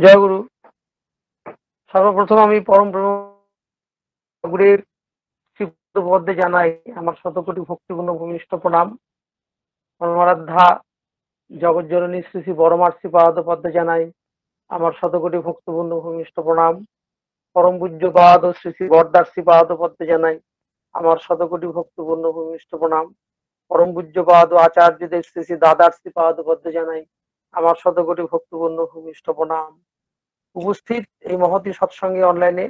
জয় গুরু সর্বপ্রথম আমি পরম গুরুর শ্রীপদে জানাই আমার শতকোটি ভক্তিপূর্ণ ভূমিষ্ঠ প্রণাম পরমারাধ্যা জগজ্জননী শ্রী শ্রী বরমার শ্রীপাদ পদ্মে জানাই আমার শতকোটি ভক্তিপূর্ণ ভূমিষ্ঠ প্রণাম পরম পূজ্য ও শ্রী শ্রী বরদার শ্রীপাদ পদ্মে জানাই আমার শতকোটি ভক্তিপূর্ণ ভূমিষ্ঠ প্রণাম পরম পূজ্য ও আচার্যদের শ্রী শ্রী দাদার শ্রীপাদ পদ্মে জানাই আমার শতকোটি ভক্তবন্ধ ভূমিষ্ঠ প্রণাম উপস্থিত এই মহতি সৎসঙ্গে অনলাইনে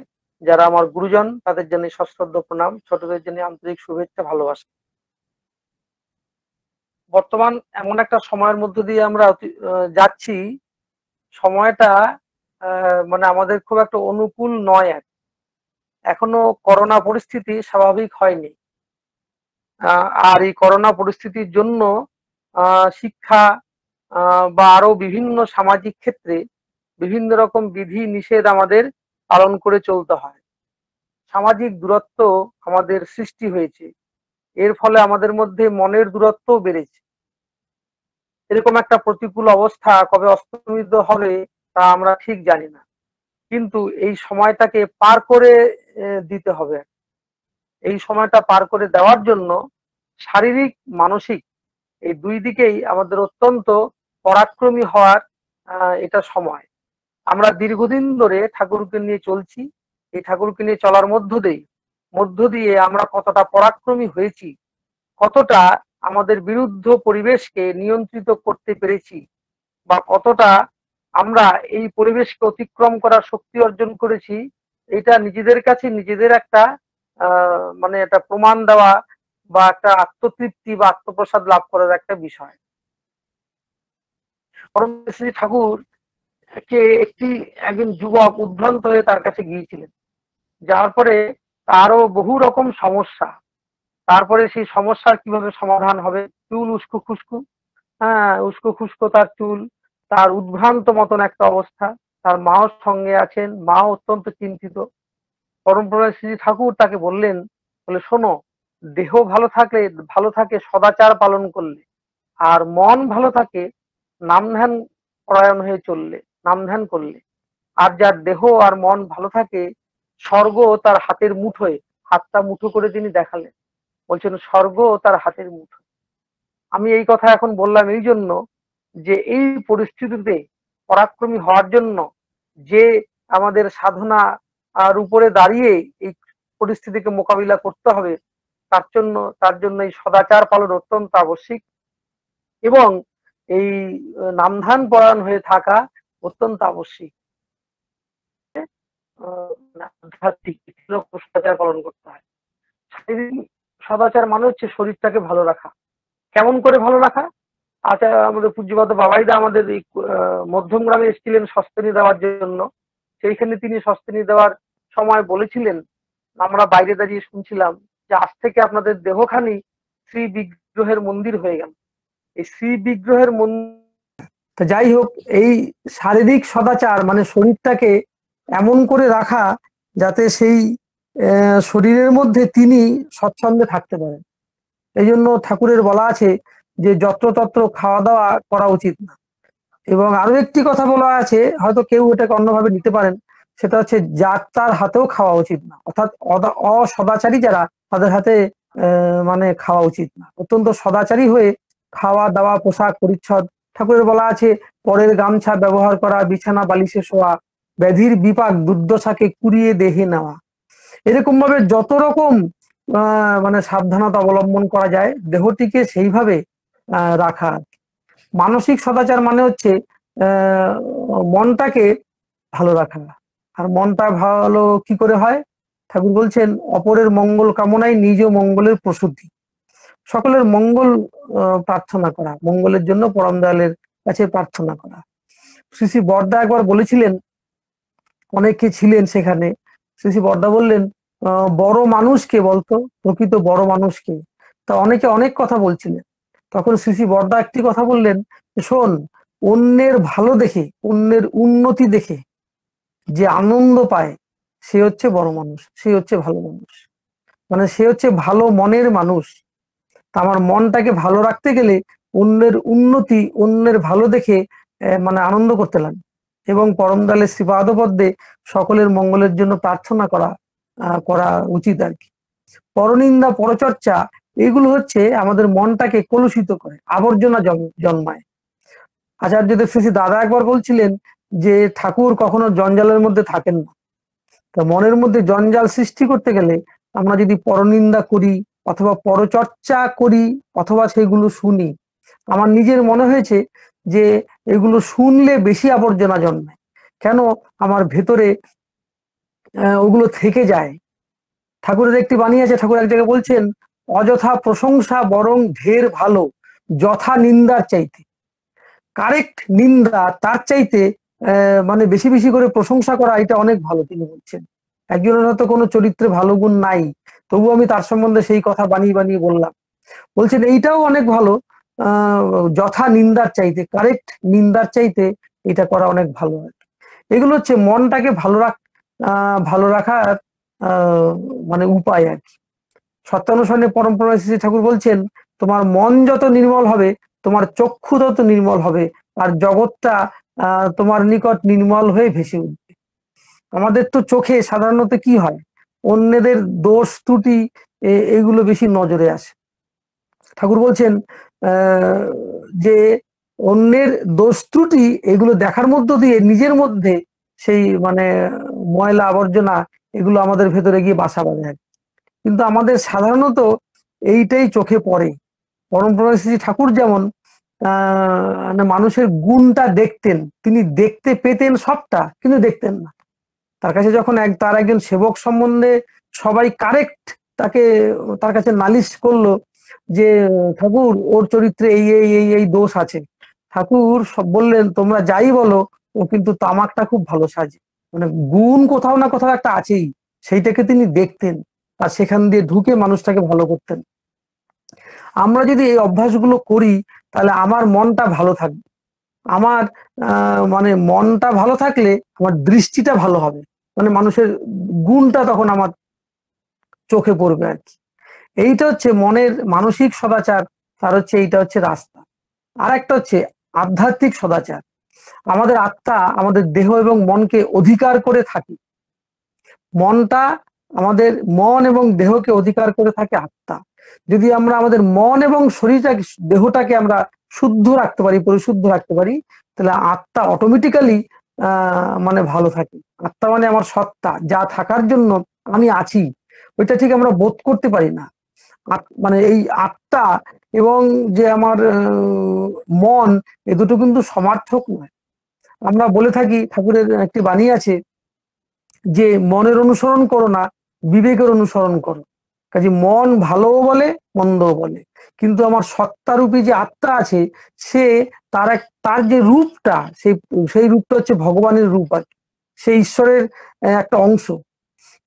যারা আমার গুরুজন তাদের জন্য সশ্রদ্ধ প্রণাম ছোটদের জন্য আন্তরিক শুভেচ্ছা ভালোবাসা বর্তমান এমন একটা সময়ের মধ্য দিয়ে আমরা যাচ্ছি সময়টা মানে আমাদের খুব একটা অনুকূল নয় এক এখনো করোনা পরিস্থিতি স্বাভাবিক হয়নি আর এই করোনা পরিস্থিতির জন্য শিক্ষা বা আরো বিভিন্ন সামাজিক ক্ষেত্রে বিভিন্ন রকম বিধি নিষেধ আমাদের পালন করে চলতে হয় সামাজিক দূরত্ব আমাদের সৃষ্টি হয়েছে এর ফলে আমাদের মধ্যে মনের দূরত্ব বেড়েছে এরকম একটা প্রতিকূল অবস্থা কবে অস্তমিত হবে তা আমরা ঠিক জানি না কিন্তু এই সময়টাকে পার করে দিতে হবে এই সময়টা পার করে দেওয়ার জন্য শারীরিক মানসিক এই দুই দিকেই আমাদের অত্যন্ত পরাক্রমী হওয়ার এটা সময় আমরা দীর্ঘদিন ধরে ঠাকুরকে নিয়ে চলছি এই ঠাকুরকে নিয়ে চলার মধ্য দিয়ে মধ্য দিয়ে আমরা কতটা পরাক্রমী হয়েছি কতটা আমাদের বিরুদ্ধ পরিবেশকে নিয়ন্ত্রিত করতে পেরেছি বা কতটা আমরা এই পরিবেশকে অতিক্রম করার শক্তি অর্জন করেছি এটা নিজেদের কাছে নিজেদের একটা মানে একটা প্রমাণ দেওয়া বা একটা আত্মতৃপ্তি বা আত্মপ্রসাদ লাভ করার একটা বিষয় পরমেশ্বরী ঠাকুর কে একটি একজন যুবক উদ্ভ্রান্ত হয়ে তার কাছে গিয়েছিলেন যার পরে তারও বহু রকম সমস্যা তারপরে সেই সমস্যার কিভাবে সমাধান হবে চুল উস্কো খুস্কু হ্যাঁ উস্কো খুস্কো তার চুল তার উদ্ভ্রান্ত মতন একটা অবস্থা তার মাও সঙ্গে আছেন মা অত্যন্ত চিন্তিত পরম্পরা শ্রী ঠাকুর তাকে বললেন বলে শোনো দেহ ভালো থাকলে ভালো থাকে সদাচার পালন করলে আর মন ভালো থাকে নাম ধ্যান পরায়ণ হয়ে চললে নাম ধ্যান করলে আর যার দেহ আর মন ভালো থাকে স্বর্গ তার হাতের মুঠোয় হাতটা মুঠো করে তিনি দেখালেন বলছেন স্বর্গ তার হাতের মুঠো আমি এই কথা এখন বললাম এই জন্য যে এই পরিস্থিতিতে পরাক্রমী হওয়ার জন্য যে আমাদের সাধনা আর উপরে দাঁড়িয়ে এই পরিস্থিতিকে মোকাবিলা করতে হবে তার জন্য তার জন্য এই সদাচার পালন অত্যন্ত আবশ্যিক এবং এই নামধান পরায়ণ হয়ে থাকা অত্যন্ত আবশ্যিক আধ্যাত্মিক সদাচার পালন করতে হয় শারীরিক সদাচার মানে হচ্ছে শরীরটাকে ভালো রাখা কেমন করে ভালো রাখা আচ্ছা আমাদের পূজ্যপাত বাবাইদা আমাদের এই মধ্যম গ্রামে এসেছিলেন সস্তেনি দেওয়ার জন্য সেইখানে তিনি সস্তেনি দেওয়ার সময় বলেছিলেন আমরা বাইরে দাঁড়িয়ে শুনছিলাম যে আজ থেকে আপনাদের দেহখানি শ্রী বিগ্রহের মন্দির হয়ে গেল এই শ্রী বিগ্রহের মন্দির যাই হোক এই শারীরিক সদাচার মানে শরীরটাকে এমন করে রাখা যাতে সেই শরীরের মধ্যে তিনি স্বচ্ছন্দে থাকতে পারেন এই জন্য ঠাকুরের বলা আছে যে যত্রতত্র খাওয়া দাওয়া করা উচিত না এবং আরো একটি কথা বলা আছে হয়তো কেউ এটাকে অন্যভাবে নিতে পারেন সেটা হচ্ছে যার তার হাতেও খাওয়া উচিত না অর্থাৎ অসদাচারী যারা তাদের হাতে মানে খাওয়া উচিত না অত্যন্ত সদাচারী হয়ে খাওয়া দাওয়া পোশাক পরিচ্ছদ ঠাকুরের বলা আছে পরের গামছা ব্যবহার করা বিছানা বালিশে শোয়া ব্যাধির বিপাক দুর্দশাকে কুড়িয়ে দেহে নেওয়া এরকম ভাবে যত রকম মানে সাবধানতা অবলম্বন করা যায় দেহটিকে সেইভাবে রাখা মানসিক সদাচার মানে হচ্ছে মনটাকে ভালো রাখা আর মনটা ভালো কি করে হয় ঠাকুর বলছেন অপরের মঙ্গল কামনায় নিজ মঙ্গলের প্রসূতি সকলের মঙ্গল প্রার্থনা করা মঙ্গলের জন্য পরম দয়ালের কাছে প্রার্থনা করা শ্রী শ্রী বর্দা একবার বলেছিলেন অনেকে ছিলেন সেখানে শ্রী শ্রী বর্দা বললেন বড় মানুষকে বলতো প্রকৃত বড় মানুষকে তা অনেকে অনেক কথা বলছিলেন তখন শ্রী শ্রী বর্দা একটি কথা বললেন শোন অন্যের ভালো দেখে অন্যের উন্নতি দেখে যে আনন্দ পায় সে হচ্ছে বড় মানুষ সে হচ্ছে ভালো মানুষ মানে সে হচ্ছে ভালো মনের মানুষ তা আমার মনটাকে ভালো রাখতে গেলে অন্যের উন্নতি অন্যের ভালো দেখে মানে আনন্দ করতে লাগে এবং পরমদালের শ্রীপাদপদ্যে সকলের মঙ্গলের জন্য প্রার্থনা করা করা উচিত আর কি পরনিন্দা পরচর্চা এগুলো হচ্ছে আমাদের মনটাকে কলুষিত করে আবর্জনা জন্মায় আচার্য শ্রী দাদা একবার বলছিলেন যে ঠাকুর কখনো জঞ্জালের মধ্যে থাকেন না তা মনের মধ্যে জঞ্জাল সৃষ্টি করতে গেলে আমরা যদি পরনিন্দা করি অথবা পরচর্চা করি অথবা সেগুলো শুনি আমার নিজের মনে হয়েছে যে এগুলো শুনলে বেশি আবর্জনা জন্মে কেন আমার ভেতরে ওগুলো থেকে যায় ঠাকুরের একটি বাণী আছে ঠাকুর এক জায়গায় বলছেন অযথা প্রশংসা বরং ঢের ভালো যথা নিন্দার চাইতে কারেক্ট নিন্দা তার চাইতে মানে বেশি বেশি করে প্রশংসা করা এটা অনেক ভালো তিনি বলছেন একজনের হয়তো কোনো চরিত্রে ভালো গুণ নাই তবু আমি তার সম্বন্ধে সেই কথা বানিয়ে বানিয়ে বললাম বলছেন এইটাও অনেক ভালো যথা নিন্দার চাইতে কারেক্ট নিন্দার চাইতে এটা করা অনেক ভালো আর এগুলো হচ্ছে মনটাকে ভালো রাখ ভালো রাখার মানে উপায় আর কি সত্যানুসরণে পরম্পরা শ্রী ঠাকুর বলছেন তোমার মন যত নির্মল হবে তোমার চক্ষু তত নির্মল হবে আর জগৎটা তোমার নিকট নির্মল হয়ে ভেসে উঠবে আমাদের তো চোখে সাধারণত কি হয় অন্যদের দোষ ত্রুটি এগুলো বেশি নজরে আসে ঠাকুর বলছেন যে অন্যের দোষ ত্রুটি এগুলো দেখার মধ্য দিয়ে নিজের মধ্যে সেই মানে ময়লা আবর্জনা এগুলো আমাদের ভেতরে গিয়ে বাসা বাঁধে কিন্তু আমাদের সাধারণত এইটাই চোখে পড়ে পরম্পরা শ্রী ঠাকুর যেমন মানে মানুষের গুণটা দেখতেন তিনি দেখতে পেতেন সবটা কিন্তু দেখতেন না তার কাছে যখন এক তার একজন সেবক সম্বন্ধে সবাই কারেক্ট তাকে তার কাছে নালিশ করলো যে ঠাকুর ওর চরিত্রে এই এই এই এই দোষ আছে ঠাকুর সব বললেন তোমরা যাই বলো ও কিন্তু তামাকটা খুব ভালো সাজে মানে গুণ কোথাও না কোথাও একটা আছেই সেইটাকে তিনি দেখতেন আর সেখান দিয়ে ঢুকে মানুষটাকে ভালো করতেন আমরা যদি এই অভ্যাসগুলো করি তাহলে আমার মনটা ভালো থাকবে আমার মানে মনটা ভালো থাকলে আমার দৃষ্টিটা ভালো হবে মানে মানুষের গুণটা তখন আমার চোখে পড়বে আর কি এইটা হচ্ছে মনের মানসিক সদাচার তার হচ্ছে এইটা হচ্ছে রাস্তা আর একটা হচ্ছে আধ্যাত্মিক সদাচার আমাদের আত্মা আমাদের দেহ এবং মনকে অধিকার করে থাকে মনটা আমাদের মন এবং দেহকে অধিকার করে থাকে আত্মা যদি আমরা আমাদের মন এবং শরীরটাকে দেহটাকে আমরা শুদ্ধ রাখতে পারি পরিশুদ্ধ রাখতে পারি তাহলে আত্মা অটোমেটিক্যালি মানে ভালো থাকি আত্মা মানে আমার সত্তা যা থাকার জন্য আমি আছি ওইটা ঠিক আমরা বোধ করতে পারি না মানে এই আত্মা এবং যে আমার মন এ দুটো কিন্তু সমার্থক নয় আমরা বলে থাকি ঠাকুরের একটি বাণী আছে যে মনের অনুসরণ করো না বিবেকের অনুসরণ করো কাজে মন ভালোও বলে মন্দও বলে কিন্তু আমার সত্তারূপী যে আত্মা আছে সে তার এক তার যে রূপটা সেই সেই রূপটা হচ্ছে ভগবানের রূপ আর সে ঈশ্বরের একটা অংশ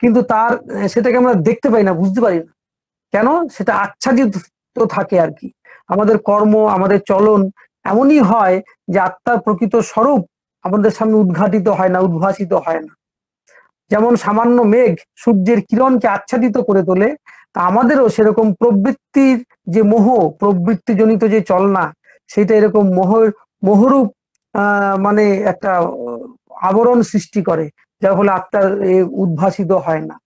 কিন্তু তার সেটাকে আমরা দেখতে পাই না বুঝতে পারি না কেন সেটা আচ্ছাদিত থাকে আর কি আমাদের কর্ম আমাদের চলন এমনই হয় যে আত্মার প্রকৃত স্বরূপ আমাদের সামনে উদ্ঘাটিত হয় না উদ্ভাসিত হয় না যেমন সামান্য মেঘ সূর্যের কিরণকে আচ্ছাদিত করে তোলে তা আমাদেরও সেরকম প্রবৃত্তির যে মোহ জনিত যে চলনা সেটা এরকম মোহর মোহরূপ মানে একটা আবরণ সৃষ্টি করে যার ফলে আত্মার উদ্ভাসিত হয় না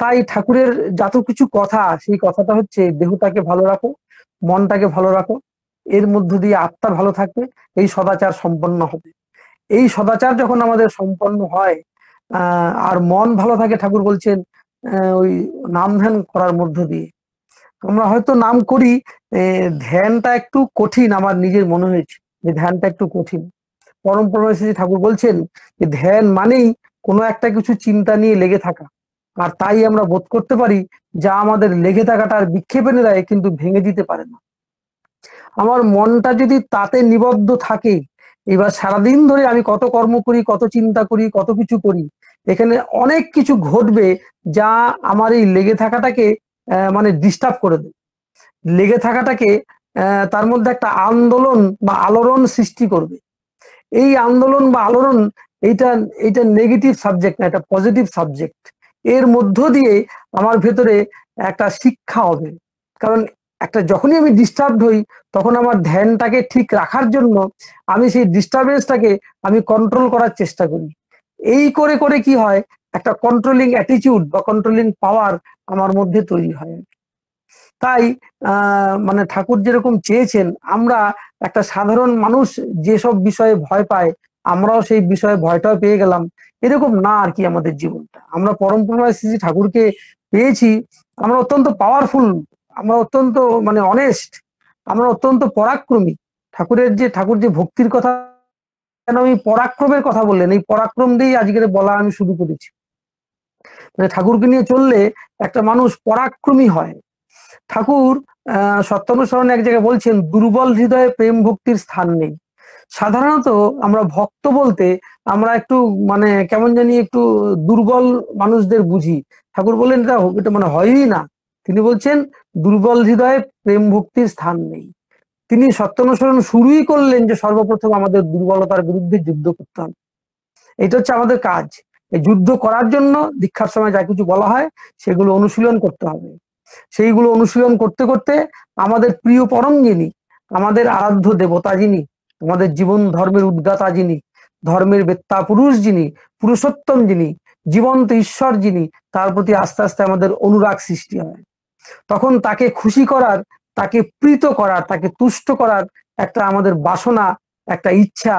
তাই ঠাকুরের যত কিছু কথা সেই কথাটা হচ্ছে দেহটাকে ভালো রাখো মনটাকে ভালো রাখো এর মধ্য দিয়ে আত্মা ভালো থাকবে এই সদাচার সম্পন্ন হবে এই সদাচার যখন আমাদের সম্পন্ন হয় আর মন ভালো থাকে ঠাকুর বলছেন ওই নাম ধ্যান করার মধ্য দিয়ে আমরা হয়তো নাম করি ধ্যানটা একটু কঠিন আমার নিজের মনে হয়েছে যে ধ্যানটা একটু কঠিন পরম্পরা শ্রী ঠাকুর বলছেন যে ধ্যান মানেই কোনো একটা কিছু চিন্তা নিয়ে লেগে থাকা আর তাই আমরা বোধ করতে পারি যা আমাদের লেগে থাকাটা আর বিক্ষেপে নেয় কিন্তু ভেঙে দিতে পারে না আমার মনটা যদি তাতে নিবদ্ধ থাকে এবার সারাদিন ধরে আমি কত কর্ম করি কত চিন্তা করি কত কিছু করি এখানে অনেক কিছু ঘটবে যা আমার এই লেগে থাকাটাকে মানে ডিস্টার্ব করে দেবে লেগে থাকাটাকে তার মধ্যে একটা আন্দোলন বা আলোড়ন সৃষ্টি করবে এই আন্দোলন বা আলোড়ন এইটা এইটা নেগেটিভ সাবজেক্ট না এটা পজিটিভ সাবজেক্ট এর মধ্য দিয়ে আমার ভেতরে একটা শিক্ষা হবে কারণ একটা যখনই আমি ডিস্টার্বড হই তখন আমার ধ্যানটাকে ঠিক রাখার জন্য আমি সেই ডিস্টারবেন্সটাকে আমি কন্ট্রোল করার চেষ্টা করি এই করে করে কি হয় একটা কন্ট্রোলিং অ্যাটিচিউড বা কন্ট্রোলিং পাওয়ার আমার মধ্যে তৈরি হয় তাই মানে ঠাকুর যেরকম চেয়েছেন আমরা একটা সাধারণ মানুষ যেসব বিষয়ে ভয় পায় আমরাও সেই বিষয়ে ভয়টাও পেয়ে গেলাম এরকম না আর কি আমাদের জীবনটা আমরা পরম্পরায় শ্রী ঠাকুরকে পেয়েছি আমরা অত্যন্ত পাওয়ারফুল আমরা অত্যন্ত মানে অনেস্ট আমরা অত্যন্ত পরাক্রমী ঠাকুরের যে ঠাকুর যে ভক্তির কথা কেন আমি পরাক্রমের কথা বললেন এই পরাক্রম দিয়েই আজকের বলা আমি শুরু করেছি মানে ঠাকুরকে নিয়ে চললে একটা মানুষ পরাক্রমী হয় ঠাকুর সত্যানুসরণ এক জায়গায় বলছেন দুর্বল হৃদয়ে প্রেম ভক্তির স্থান নেই সাধারণত আমরা ভক্ত বলতে আমরা একটু মানে কেমন জানি একটু দুর্বল মানুষদের বুঝি ঠাকুর বললেন এটা এটা মানে হয়ই না তিনি বলছেন দুর্বল হৃদয়ে প্রেম ভক্তির স্থান নেই তিনি সত্যানুসরণ শুরুই করলেন যে সর্বপ্রথম আমাদের দুর্বলতার বিরুদ্ধে যুদ্ধ করতে হবে এটা হচ্ছে আমাদের কাজ এই যুদ্ধ করার জন্য দীক্ষার সময় যা কিছু বলা হয় সেগুলো অনুশীলন করতে হবে সেইগুলো অনুশীলন করতে করতে আমাদের প্রিয় পরম যিনি আমাদের আরাধ্য দেবতা যিনি আমাদের জীবন ধর্মের উদ্গাতা যিনি ধর্মের বেত্তা পুরুষ যিনি পুরুষোত্তম যিনি জীবন্ত ঈশ্বর যিনি তার প্রতি আস্তে আস্তে আমাদের অনুরাগ সৃষ্টি হয় তখন তাকে খুশি করার তাকে প্রীত করার তাকে তুষ্ট করার একটা আমাদের বাসনা একটা ইচ্ছা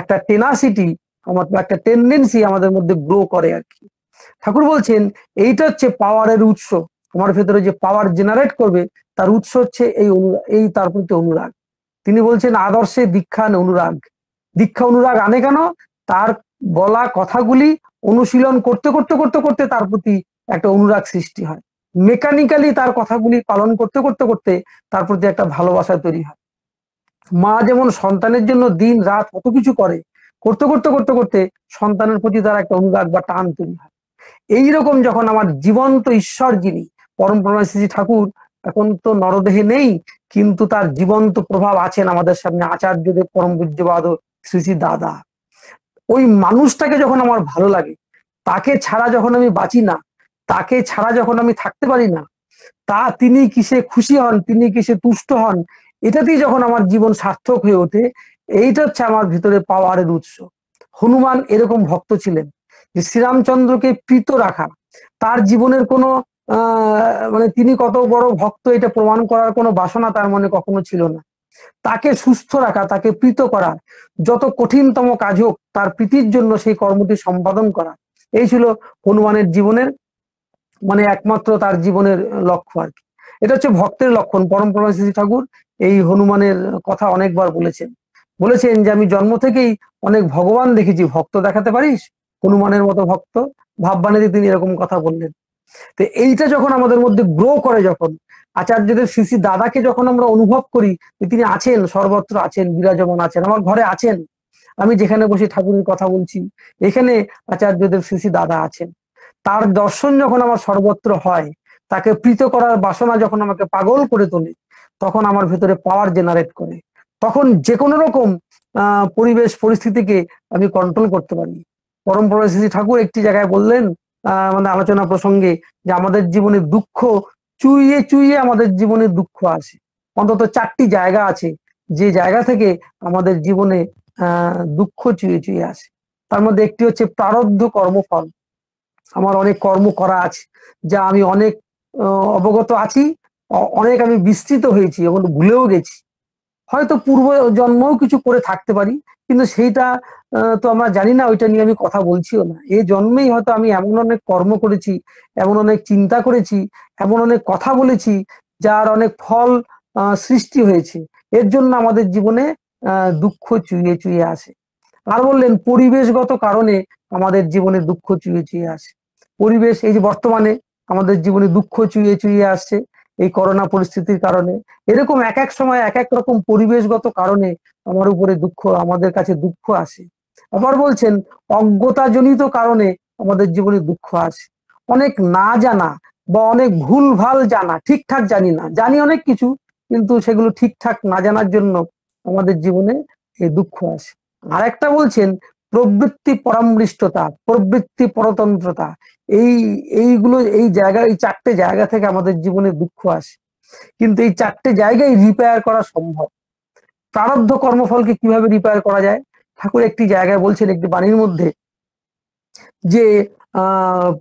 একটা টেনাসিটি একটা টেন্ডেন্সি আমাদের মধ্যে গ্রো করে আর কি ঠাকুর বলছেন এইটা হচ্ছে পাওয়ারের উৎস আমার ভেতরে যে পাওয়ার জেনারেট করবে তার উৎস হচ্ছে এই এই তার প্রতি অনুরাগ তিনি বলছেন আদর্শে দীক্ষা অনুরাগ দীক্ষা অনুরাগ আনে কেন তার বলা কথাগুলি অনুশীলন করতে করতে করতে করতে তার প্রতি একটা অনুরাগ সৃষ্টি হয় মেকানিক্যালি তার কথাগুলি পালন করতে করতে করতে তার প্রতি একটা ভালোবাসা তৈরি হয় মা যেমন সন্তানের জন্য দিন রাত কত কিছু করে করতে করতে করতে করতে সন্তানের প্রতি তার একটা অনুরাগ বা টান তৈরি হয় এইরকম যখন আমার জীবন্ত ঈশ্বর যিনি পরম প্রণয় শ্রী ঠাকুর এখন তো নরদেহে নেই কিন্তু তার জীবন্ত প্রভাব আছেন আমাদের সামনে আচার্যদেব পরম পূজ্যবাদ শ্রী শ্রী দাদা ওই মানুষটাকে যখন আমার ভালো লাগে তাকে ছাড়া যখন আমি বাঁচি না তাকে ছাড়া যখন আমি থাকতে পারি না তা তিনি কিসে খুশি হন তিনি কিসে তুষ্ট হন এটাতেই যখন আমার জীবন সার্থক হয়ে ওঠে এইটা হচ্ছে আমার ভিতরে পাওয়ারের উৎস হনুমান এরকম ভক্ত ছিলেন যে শ্রীরামচন্দ্রকে প্রীত রাখা তার জীবনের কোনো মানে তিনি কত বড় ভক্ত এটা প্রমাণ করার কোনো বাসনা তার মনে কখনো ছিল না তাকে সুস্থ রাখা তাকে প্রীত করা যত কঠিনতম কাজ হোক তার প্রীতির জন্য সেই কর্মটি সম্পাদন করা এই ছিল হনুমানের জীবনের মানে একমাত্র তার জীবনের লক্ষ্য আর কি এটা হচ্ছে ভক্তের লক্ষণ পরমপ্রভা শ্রী ঠাকুর এই হনুমানের কথা অনেকবার বলেছেন বলেছেন যে আমি জন্ম থেকেই অনেক ভগবান দেখেছি ভক্ত দেখাতে পারিস হনুমানের মতো ভক্ত ভাববাণীতে তিনি এরকম কথা বললেন তো এইটা যখন আমাদের মধ্যে গ্রো করে যখন আচার্যদের শ্রী দাদাকে যখন আমরা অনুভব করি তিনি আছেন সর্বত্র আছেন বিরাজমান আছেন আমার ঘরে আছেন আমি যেখানে বসে ঠাকুরের কথা বলছি এখানে আচার্যদের শ্রী দাদা আছেন তার দর্শন যখন আমার সর্বত্র হয় তাকে প্রীত করার বাসনা যখন আমাকে পাগল করে তোলে তখন আমার ভেতরে পাওয়ার জেনারেট করে তখন যে কোনো রকম পরিবেশ পরিস্থিতিকে আমি কন্ট্রোল করতে পারি পরম্পরা শ্রী ঠাকুর একটি জায়গায় বললেন মানে আলোচনা প্রসঙ্গে যে আমাদের জীবনে দুঃখ চুইয়ে চুইয়ে আমাদের জীবনে দুঃখ আসে অন্তত চারটি জায়গা আছে যে জায়গা থেকে আমাদের জীবনে দুঃখ চুইয়ে চুইয়ে আসে তার মধ্যে একটি হচ্ছে প্রারব্ধ কর্মফল আমার অনেক কর্ম করা আছে যা আমি অনেক অবগত আছি অনেক আমি বিস্তৃত হয়েছি এবং ভুলেও গেছি হয়তো পূর্ব জন্মও কিছু করে থাকতে পারি কিন্তু সেইটা তো আমরা জানি না ওইটা নিয়ে আমি কথা বলছিও না এ জন্মেই হয়তো আমি এমন অনেক কর্ম করেছি এমন অনেক চিন্তা করেছি এমন অনেক কথা বলেছি যার অনেক ফল সৃষ্টি হয়েছে এর জন্য আমাদের জীবনে দুঃখ চুইয়ে চুইয়ে আসে আর বললেন পরিবেশগত কারণে আমাদের জীবনে দুঃখ চুয়ে চুয়ে আসে পরিবেশ এই যে বর্তমানে আমাদের জীবনে দুঃখ চুয়ে চুয়ে আসছে এই করোনা পরিস্থিতির কারণে এরকম এক এক সময় এক এক রকম পরিবেশগত কারণে আমার উপরে দুঃখ আমাদের কাছে দুঃখ আসে আবার বলছেন অজ্ঞতাজনিত কারণে আমাদের জীবনে দুঃখ আসে অনেক না জানা বা অনেক ভুলভাল জানা ঠিকঠাক জানি না জানি অনেক কিছু কিন্তু সেগুলো ঠিকঠাক না জানার জন্য আমাদের জীবনে এই দুঃখ আসে আরেকটা বলছেন প্রবৃত্তি পরামৃষ্টতা প্রবৃত্তি পরতন্ত্রতা এই এইগুলো এই জায়গা এই চারটে জায়গা থেকে আমাদের জীবনে দুঃখ আসে কিন্তু এই চারটে জায়গায় রিপেয়ার করা সম্ভব প্রারব্ধ কর্মফলকে কিভাবে রিপেয়ার করা যায় ঠাকুর একটি জায়গায় বলছেন একটি বাণীর মধ্যে যে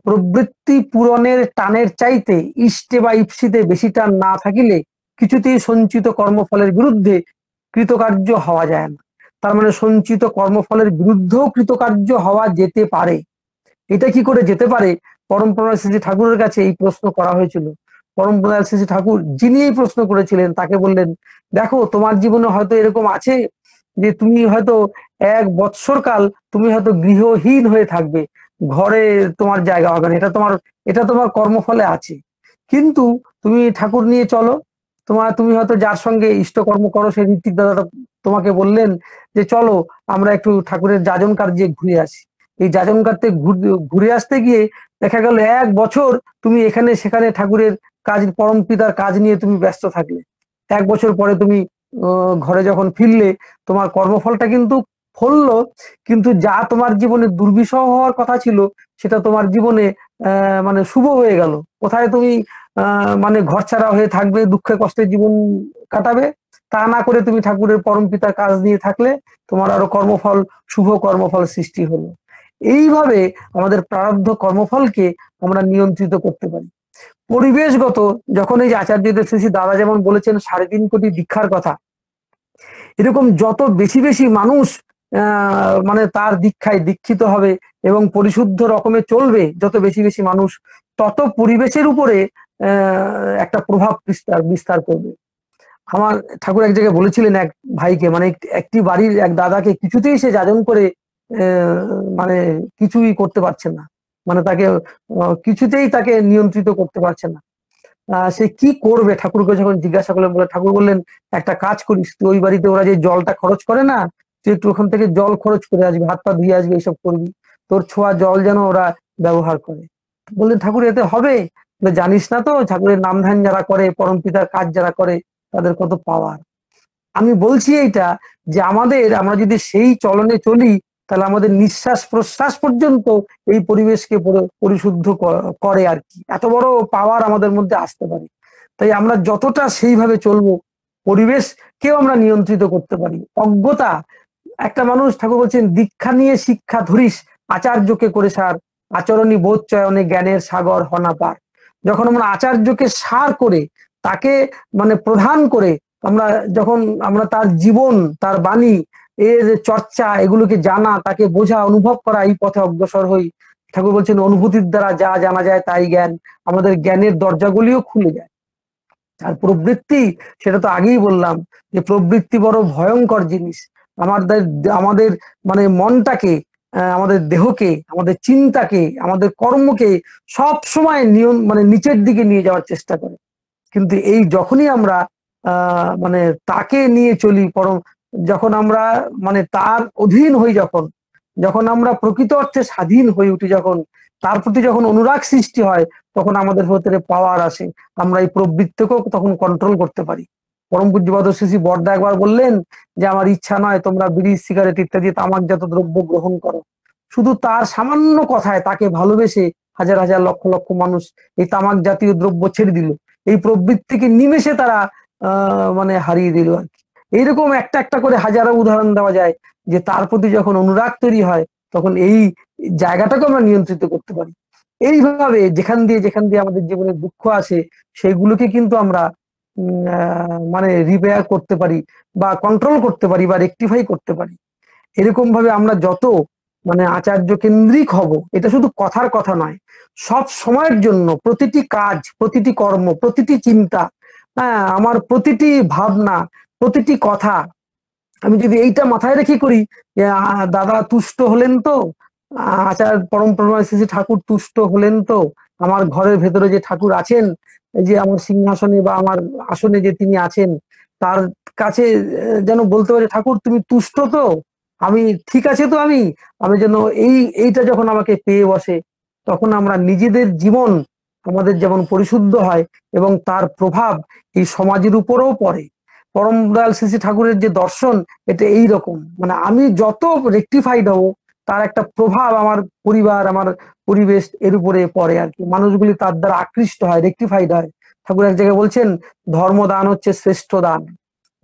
প্রবৃত্তি পূরণের টানের চাইতে ইষ্টে বা ইপসিতে বেশি টান না থাকিলে কিছুতেই সঞ্চিত কর্মফলের বিরুদ্ধে কৃতকার্য হওয়া যায় না তার মানে সঞ্চিত কর্মফলের বিরুদ্ধেও কৃতকার্য হওয়া যেতে পারে এটা কি করে যেতে পারে পরম্পরা শ্রী ঠাকুরের কাছে এই প্রশ্ন করা হয়েছিল পরম্পরা শ্রী ঠাকুর যিনি এই প্রশ্ন করেছিলেন তাকে বললেন দেখো তোমার জীবনে হয়তো এরকম আছে যে তুমি হয়তো এক বৎসর কাল তুমি হয়তো গৃহহীন হয়ে থাকবে ঘরে তোমার জায়গা হবে না এটা তোমার এটা তোমার কর্মফলে আছে কিন্তু তুমি ঠাকুর নিয়ে চলো তোমার তুমি হয়তো যার সঙ্গে ইষ্টকর্ম করো সেই ঋত্বিক দাদা তোমাকে বললেন যে চলো আমরা একটু ঠাকুরের যাজন কার্যে ঘুরে আসি এই যাজন কার্যে ঘুরে আসতে গিয়ে দেখা গেল এক বছর তুমি এখানে সেখানে ঠাকুরের কাজ পরম পিতার কাজ নিয়ে তুমি ব্যস্ত থাকলে এক বছর পরে তুমি ঘরে যখন ফিরলে তোমার কর্মফলটা কিন্তু ফললো কিন্তু যা তোমার জীবনে দুর্বিষহ হওয়ার কথা ছিল সেটা তোমার জীবনে মানে শুভ হয়ে গেল কোথায় তুমি মানে ঘর ছাড়া হয়ে থাকবে দুঃখে কষ্টে জীবন কাটাবে তা না করে তুমি ঠাকুরের পরম পিতার কাজ নিয়ে থাকলে তোমার আরো কর্মফল শুভ কর্মফল সৃষ্টি হলো এইভাবে আমাদের প্রারব্ধ কর্মফলকে আমরা নিয়ন্ত্রিত করতে পারি পরিবেশগত যখন এই যে আচার্যদের শ্রী দাদা যেমন বলেছেন সাড়ে তিন কোটি দীক্ষার কথা এরকম যত বেশি বেশি মানুষ মানে তার দীক্ষায় দীক্ষিত হবে এবং পরিশুদ্ধ রকমে চলবে যত বেশি বেশি মানুষ তত পরিবেশের উপরে একটা প্রভাব বিস্তার বিস্তার করবে আমার ঠাকুর এক জায়গায় বলেছিলেন এক ভাইকে মানে একটি বাড়ির এক দাদাকে কিছুতেই সে যাজন করে মানে কিছুই করতে পারছে না মানে তাকে কিছুতেই তাকে নিয়ন্ত্রিত করতে পারছে না সে কি করবে ঠাকুরকে যখন জিজ্ঞাসা করলেন বলে ঠাকুর বললেন একটা কাজ করিস তুই ওই বাড়িতে ওরা যে জলটা খরচ করে না তুই একটু ওখান থেকে জল খরচ করে আসবি হাত পা ধুয়ে আসবি এইসব করবি তোর ছোঁয়া জল যেন ওরা ব্যবহার করে বললেন ঠাকুর এতে হবে জানিস না তো ঠাকুরের নাম ধ্যান যারা করে পরম পিতার কাজ যারা করে তাদের কত পাওয়ার আমি বলছি এইটা যে আমাদের আমরা যদি সেই চলনে চলি তাহলে আমাদের নিঃশ্বাস প্রশ্বাস পর্যন্ত এই পরিবেশকে পরিশুদ্ধ করে আর কি এত বড় পাওয়ার আমাদের মধ্যে আসতে পারে তাই আমরা যতটা সেইভাবে চলবো পরিবেশকেও আমরা নিয়ন্ত্রিত করতে পারি অজ্ঞতা একটা মানুষ ঠাকুর বলছেন দীক্ষা নিয়ে শিক্ষা ধরিস আচার্যকে করে সার আচরণী বোধ চয়নে জ্ঞানের সাগর হনাপার যখন আমরা আচার্যকে সার করে তাকে মানে প্রধান করে আমরা যখন আমরা তার জীবন তার বাণী এর চর্চা এগুলোকে জানা তাকে বোঝা অনুভব করা এই পথে অগ্রসর হই ঠাকুর বলছেন অনুভূতির দ্বারা যা জানা যায় তাই জ্ঞান আমাদের জ্ঞানের দরজাগুলিও খুলে যায় আর প্রবৃত্তি সেটা তো আগেই বললাম যে প্রবৃত্তি বড় ভয়ঙ্কর জিনিস আমাদের আমাদের মানে মনটাকে আমাদের দেহকে আমাদের চিন্তাকে আমাদের কর্মকে সব সময় নিয়ম মানে নিচের দিকে নিয়ে যাওয়ার চেষ্টা করে কিন্তু এই যখনই আমরা মানে তাকে নিয়ে চলি পরম যখন আমরা মানে তার অধীন হই যখন যখন আমরা প্রকৃত অর্থে স্বাধীন হয়ে উঠি যখন তার প্রতি যখন অনুরাগ সৃষ্টি হয় তখন আমাদের ভেতরে পাওয়ার আসে আমরা এই প্রবৃত্তিকেও তখন কন্ট্রোল করতে পারি পরম পূজ্যপাদ শ্রী বর্দা একবার বললেন যে আমার ইচ্ছা নয় তোমরা বিড়ি সিগারেট ইত্যাদি তামাকজাত দ্রব্য গ্রহণ করো শুধু তার সামান্য কথায় তাকে ভালোবেসে হাজার হাজার লক্ষ লক্ষ মানুষ এই তামাক জাতীয় দ্রব্য ছেড়ে দিল এই প্রবৃত্তিকে নিমেষে তারা মানে হারিয়ে দিল আর কি এইরকম একটা একটা করে হাজারো উদাহরণ দেওয়া যায় যে তার প্রতি যখন অনুরাগ তৈরি হয় তখন এই জায়গাটাকে আমরা নিয়ন্ত্রিত করতে পারি এইভাবে যেখান দিয়ে যেখান দিয়ে আমাদের জীবনে দুঃখ আসে সেগুলোকে কিন্তু আমরা মানে রিপেয়ার করতে পারি বা কন্ট্রোল করতে পারি বা রেকটিফাই করতে পারি এরকম ভাবে আমরা যত মানে আচার্য কেন্দ্রিক হব এটা শুধু কথার কথা নয় সব সময়ের জন্য প্রতিটি কাজ প্রতিটি কর্ম প্রতিটি চিন্তা হ্যাঁ আমার প্রতিটি ভাবনা প্রতিটি কথা আমি যদি এইটা মাথায় রেখে করি দাদা তুষ্ট হলেন তো আচার পরম্পরা শ্রী ঠাকুর তুষ্ট হলেন তো আমার ঘরের ভেতরে যে ঠাকুর আছেন যে আমার সিংহাসনে বা আমার আসনে যে তিনি আছেন তার কাছে যেন বলতে পারে ঠাকুর তুমি তুষ্ট তো আমি ঠিক আছে তো আমি আমি যেন এই এইটা যখন আমাকে পেয়ে বসে তখন আমরা নিজেদের জীবন আমাদের যেমন পরিশুদ্ধ হয় এবং তার প্রভাব এই সমাজের উপরেও পড়ে পরমদয়াল শ্রী ঠাকুরের যে দর্শন এটা এই রকম মানে আমি যত রেক্টিফাইড হব তার একটা প্রভাব আমার পরিবার আমার পরিবেশ এর উপরে পড়ে আর কি মানুষগুলি তার দ্বারা আকৃষ্ট হয় রেক্টিফাইড হয় ঠাকুর এক জায়গায় বলছেন ধর্মদান হচ্ছে শ্রেষ্ঠ দান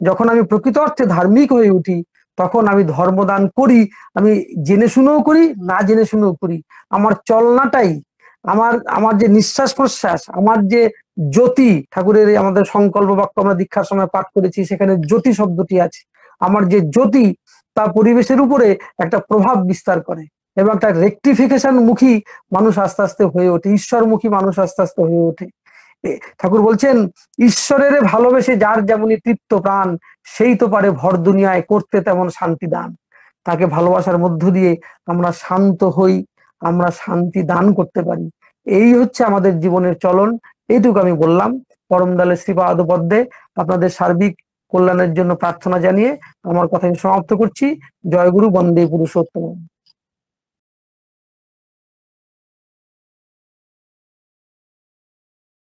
যখন আমি প্রকৃত অর্থে ধার্মিক হয়ে উঠি তখন আমি ধর্মদান করি আমি জেনে শুনেও করি না জেনে শুনেও করি আমার চলনাটাই আমার আমার যে নিঃশ্বাস প্রশ্বাস আমার যে জ্যোতি ঠাকুরের আমাদের সংকল্প বাক্য আমরা দীক্ষার সময় পাঠ করেছি সেখানে জ্যোতি শব্দটি আছে আমার যে জ্যোতি তা পরিবেশের উপরে একটা প্রভাব বিস্তার করে এবং একটা রেকটিফিকেশন মুখী মানুষ আস্তে আস্তে হয়ে ওঠে ঈশ্বরমুখী মানুষ আস্তে আস্তে হয়ে ওঠে ঠাকুর বলছেন ঈশ্বরের ভালোবেসে যার যেমনই তৃপ্ত প্রাণ সেই তো পারে ভর দুনিয়ায় করতে তেমন শান্তি দান তাকে ভালোবাসার মধ্য দিয়ে আমরা শান্ত হই আমরা শান্তি দান করতে পারি এই হচ্ছে আমাদের জীবনের চলন এইটুকু আমি বললাম পরমদালে শ্রীপাদ পদ্মে আপনাদের সার্বিক কল্যাণের জন্য প্রার্থনা জানিয়ে আমার কথা সমাপ্ত করছি জয়গুরু বন্দে পুরুষোত্তম